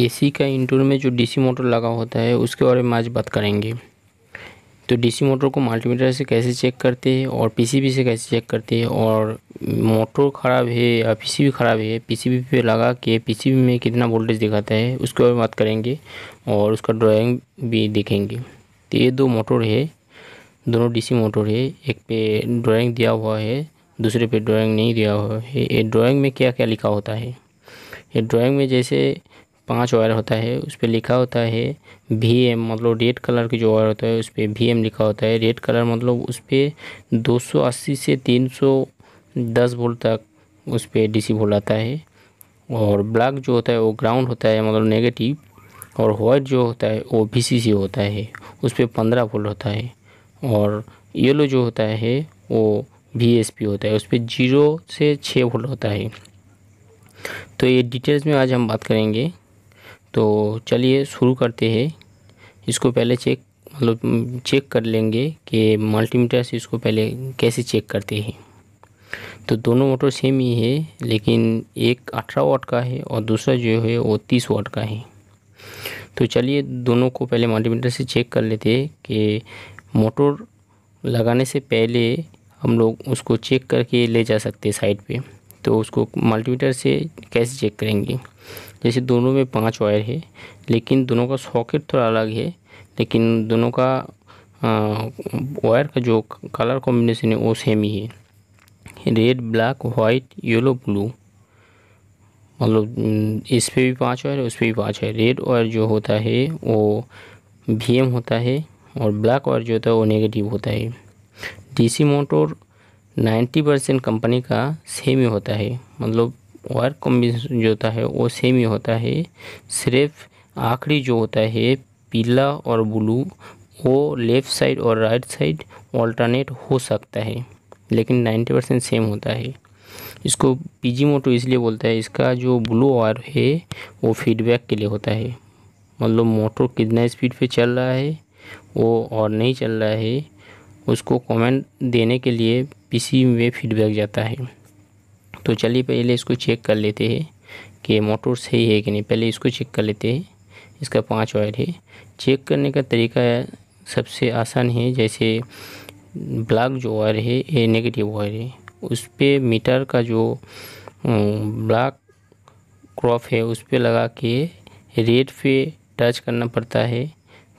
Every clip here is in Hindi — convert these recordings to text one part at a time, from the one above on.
एसी का इंटूर में जो डीसी मोटर लगा होता है उसके बारे में आज बात करेंगे तो डीसी मोटर को मल्टीमीटर से कैसे चेक करते हैं और पीसीबी से कैसे चेक करते हैं और मोटर ख़राब है या पीसीबी ख़राब है पीसीबी पे लगा के पीसीबी में कितना वोल्टेज दिखाता है उसके बारे में बात करेंगे और उसका ड्राइंग भी देखेंगे तो ये दो मोटर है दोनों डी मोटर है एक पे ड्राॅइंग दिया हुआ है दूसरे पे ड्राॅइंग नहीं दिया हुआ है ये ड्राॅइंग में क्या क्या लिखा होता है ये ड्राॅइंग में जैसे पाँच वायर होता है उस पर लिखा होता है वी एम मतलब रेड कलर की जो वायर होता है उस पर वी एम लिखा होता है रेड कलर मतलब उस पर अस्सी से 310 वोल्ट तक उस पर सी वोल्ट आता है और ब्लैक जो होता है वो ग्राउंड होता है मतलब नेगेटिव और वाइट जो होता है वो बी सी सी होता है उस पर पंद्रह वोल्ट होता है और येलो जो होता है वो वी एस पी होता है उस पर जीरो से छः वोल्ट होता है तो ये डिटेल्स में आज हम बात करेंगे तो चलिए शुरू करते हैं इसको पहले चेक मतलब चेक कर लेंगे कि मल्टीमीटर से इसको पहले कैसे चेक करते हैं तो दोनों मोटर सेम ही है लेकिन एक अठारह वाट का है और दूसरा जो है वो तीस वाट का है तो चलिए दोनों को पहले मल्टीमीटर से चेक कर लेते हैं कि मोटर लगाने से पहले हम लोग उसको चेक करके ले जा सकते हैं साइड पे तो उसको मल्टीमीटर से कैसे चेक करेंगे जैसे दोनों में पांच वायर है लेकिन दोनों का सॉकेट थोड़ा अलग है लेकिन दोनों का वायर का जो कलर कॉम्बिनेशन है वो सेम ही है red black white yellow blue मतलब इस पर भी पाँच वायर है उस पर भी पाँच है रेड वायर जो होता है वो वी होता है और ब्लैक वायर जो होता है वो नेगेटिव होता है डीसी मोटर 90 परसेंट कंपनी का सेम ही होता है मतलब वर्क कॉम्बिनेशन जो होता है वो सेम ही होता है सिर्फ आखिरी जो होता है पीला और ब्लू वो लेफ़्ट साइड और राइट साइड ऑल्टरनेट हो सकता है लेकिन 90 परसेंट सेम होता है इसको पीजी मोटो इसलिए बोलता है इसका जो ब्लू वायर है वो फीडबैक के लिए होता है मतलब मोटर कितना स्पीड पे चल रहा है वो और नहीं चल रहा है उसको कमेंट देने के लिए पीसी में फीडबैक जाता है तो चलिए पहले इसको चेक कर लेते हैं कि मोटर सही है कि नहीं पहले इसको चेक कर लेते हैं इसका पाँच वायर है चेक करने का तरीका सबसे आसान है जैसे ब्लैक जो वायर है ये नेगेटिव वायर है उस पर मीटर का जो ब्लॉक क्रॉप है उस पर लगा के रेड पे टच करना पड़ता है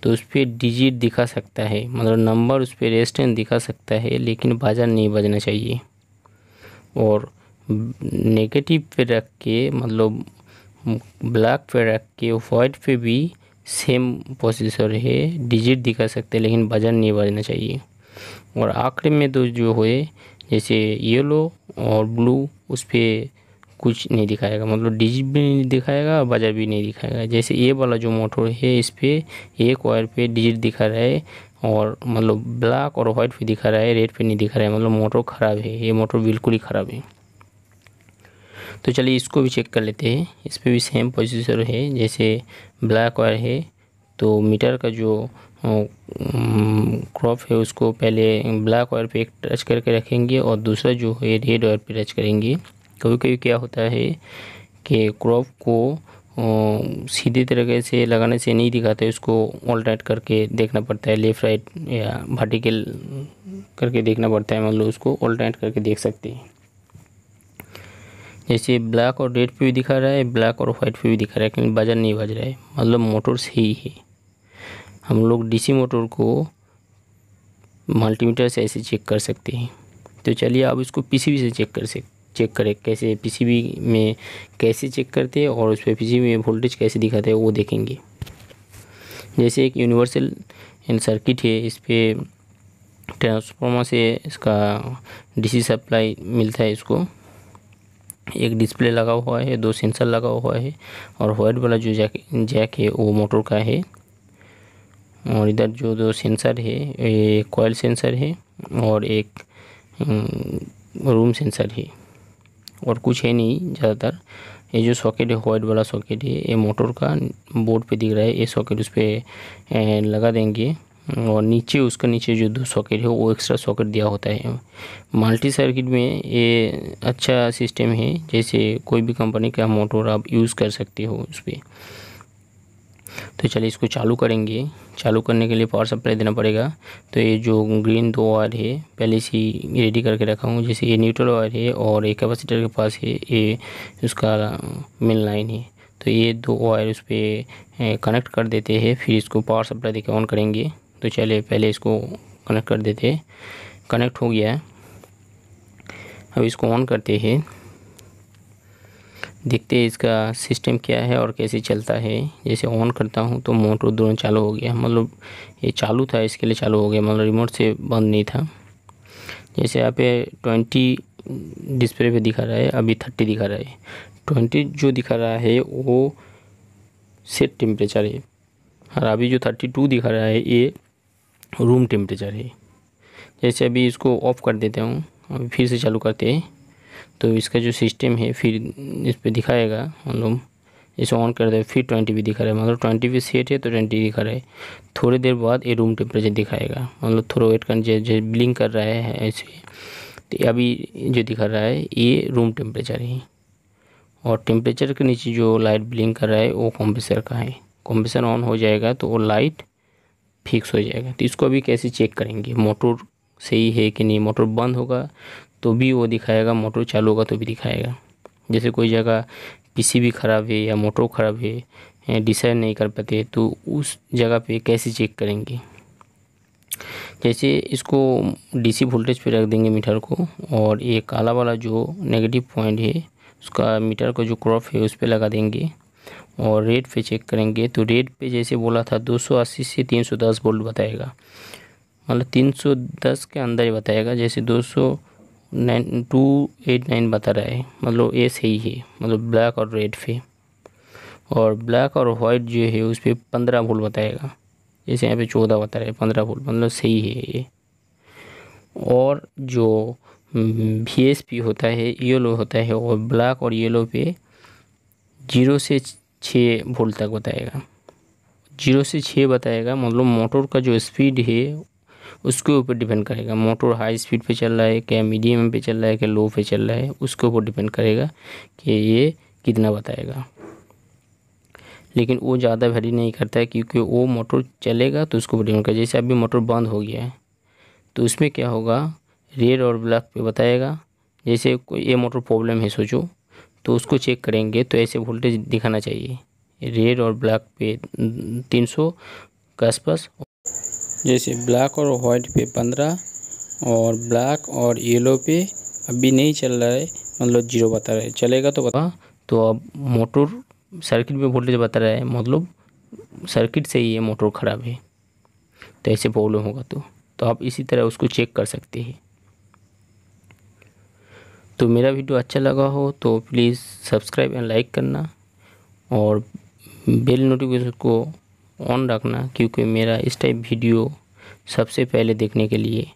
तो उस पर डिजिट दिखा सकता है मतलब नंबर उस पर रेस्टेंट दिखा सकता है लेकिन बाजार नहीं बजना चाहिए और नेगेटिव पे रख के मतलब ब्लैक पे रख के वाइट पे भी सेम प्रोसेसर है डिजिट दिखा सकते हैं लेकिन वजन नहीं बजना चाहिए और आखिर में तो जो है जैसे येलो और ब्लू उस पर कुछ नहीं दिखाएगा मतलब डिजिट भी नहीं दिखाएगा और बजट भी नहीं दिखाएगा जैसे ये वाला जो मोटर है इस पर एक वायर पे डिजिट दिखा रहा है और मतलब ब्लैक और वाइट पे दिखा रहा है रेड पे नहीं दिखा रहा है मतलब मोटर ख़राब है ये मोटर बिल्कुल ही ख़राब है तो चलिए इसको भी चेक कर लेते हैं इस पर भी सेम प्रोसीजर है जैसे ब्लैक वायर है तो मीटर का जो क्रॉप है उसको पहले ब्लैक वायर पे एक टच करके रखेंगे और दूसरा जो है रेड वायर पे टच करेंगे कभी कभी क्या होता है कि क्रॉप को सीधे तरीके से लगाने से नहीं दिखाते उसको ऑल्टरनेट करके देखना पड़ता है लेफ़्ट राइट या वर्टिकल करके देखना पड़ता है मतलब उसको ऑल्टरनेट करके देख सकते हैं जैसे ब्लैक और रेड पे भी दिखा रहा है ब्लैक और वाइट पे भी दिखा रहा है लेकिन बाजार नहीं बज रहा है मतलब मोटर ही है हम लोग डीसी मोटर को मल्टीमीटर से ऐसे चेक कर सकते हैं तो चलिए आप इसको पीसीबी से चेक कर सक चेक करें कैसे पीसीबी में कैसे चेक करते हैं और उस पर पी में वोल्टेज कैसे दिखाते हैं वो देखेंगे जैसे एक यूनिवर्सल सर्किट है इस पर ट्रांसफॉर्मर से इसका डीसी सप्लाई मिलता है इसको एक डिस्प्ले लगा हुआ है दो सेंसर लगा हुआ है और वाइट वाला जो जैक जैक है वो मोटर का है और इधर जो दो सेंसर है एक कोयल सेंसर है और एक रूम हम्म, सेंसर है और कुछ है नहीं ज़्यादातर ये जो सॉकेट है वाइट वाला सॉकेट है ये मोटर का बोर्ड पे दिख रहा है ये सॉकेट उस पर लगा देंगे और नीचे उसका नीचे जो दो सॉकेट है वो एक्स्ट्रा सॉकेट दिया होता है मल्टी सर्किट में ये अच्छा सिस्टम है जैसे कोई भी कंपनी का मोटर आप यूज़ कर सकते हो उस पर तो चलिए इसको चालू करेंगे चालू करने के लिए पावर सप्लाई देना पड़ेगा तो ये जो ग्रीन दो वायर है पहले से ही रेडी करके रखा हूँ जैसे ये न्यूट्रल वायर है और ये कैपेसिटर के पास है ये उसका मेन लाइन है तो ये दो वायर उस पर कनेक्ट कर देते हैं फिर इसको पावर सप्लाई देकर ऑन करेंगे तो चलिए पहले इसको कनेक्ट कर देते कनेक्ट हो गया है अब इसको ऑन करते हैं देखते हैं इसका सिस्टम क्या है और कैसे चलता है जैसे ऑन करता हूँ तो मोटर दोनों चालू हो गया मतलब ये चालू था इसके लिए चालू हो गया मतलब रिमोट से बंद नहीं था जैसे यहाँ पे ट्वेंटी डिस्प्ले पे दिखा रहा है अभी थर्टी दिखा रहा है ट्वेंटी जो दिखा रहा है वो सेट टेम्परेचर है और अभी जो थर्टी टू दिखा रहा है ये रूम टेम्परेचर है जैसे अभी इसको ऑफ़ कर देता हूँ अभी फिर से चालू करते हैं तो इसका जो सिस्टम है फिर इस पर दिखाएगा मतलब इसे ऑन कर दे फिर ट्वेंटी भी दिखा रहा है मतलब ट्वेंटी भी सेट है तो ट्वेंटी दिखा रहा है थोड़ी देर बाद ये रूम टेम्परेचर दिखाएगा मतलब थोड़ा वेट कर जैसे ब्लिंक कर रहा है ऐसे तो अभी जो दिखा रहा है ये रूम टेम्परेचर है और टेम्परेचर के नीचे जो लाइट ब्लिंक कर रहा है वो कॉम्प्रेसर का है कॉम्प्रेसर ऑन हो जाएगा तो वो लाइट फिक्स हो जाएगा तो इसको अभी कैसे चेक करेंगे मोटर सही है कि नहीं मोटर बंद होगा तो भी वो दिखाएगा मोटर चालू होगा तो भी दिखाएगा जैसे कोई जगह पीसीबी ख़राब है या मोटर ख़राब है डिसाइड नहीं कर पाते तो उस जगह पे कैसे चेक करेंगे जैसे इसको डीसी वोल्टेज पे रख देंगे मीटर को और ये काला वाला जो नेगेटिव पॉइंट है उसका मीटर का जो क्रॉप है उस पर लगा देंगे और रेट पे चेक करेंगे तो रेट पे जैसे बोला था 280 से 310 वोल्ट बताएगा मतलब 310 के अंदर ही बताएगा जैसे 200 नाइन टू एट नाइन बता रहा है मतलब ए सही है मतलब ब्लैक और रेड पे और ब्लैक और वाइट जो है उस पर पंद्रह वोल्ट बताएगा जैसे यहाँ पे चौदह बता रहा है पंद्रह वोल्ट मतलब सही है ये और जो वी एस पी होता है येलो होता है और ब्लैक और येलो पे जीरो से छः वोल्ट तक बताएगा जीरो से छः बताएगा मतलब मोटर का जो स्पीड है उसके ऊपर डिपेंड करेगा मोटर हाई स्पीड पे चल रहा है क्या मीडियम पे चल रहा है क्या लो पे चल रहा है उसके ऊपर डिपेंड करेगा कि ये कितना बताएगा लेकिन वो ज़्यादा वेरी नहीं करता है क्योंकि वो मोटर चलेगा तो उसको डिपेंड करेगा जैसे अभी मोटर बंद हो गया है तो उसमें क्या होगा रेड और ब्लैक पे बताएगा जैसे कोई ये मोटर प्रॉब्लम है सोचो तो उसको चेक करेंगे तो ऐसे वोल्टेज दिखाना चाहिए रेड और ब्लैक पे 300 के आसपास जैसे ब्लैक और वाइट पे 15 और ब्लैक और येलो पे अभी नहीं चल रहा है मतलब जीरो बता रहा है चलेगा तो बता तो अब मोटर सर्किट में वोल्टेज बता रहा है मतलब सर्किट से ही ये मोटर ख़राब है तो ऐसे प्रॉब्लम होगा तो तो आप इसी तरह उसको चेक कर सकते हैं तो मेरा वीडियो अच्छा लगा हो तो प्लीज़ सब्सक्राइब एंड लाइक करना और बेल नोटिफिकेशन को ऑन रखना क्योंकि मेरा इस टाइप वीडियो सबसे पहले देखने के लिए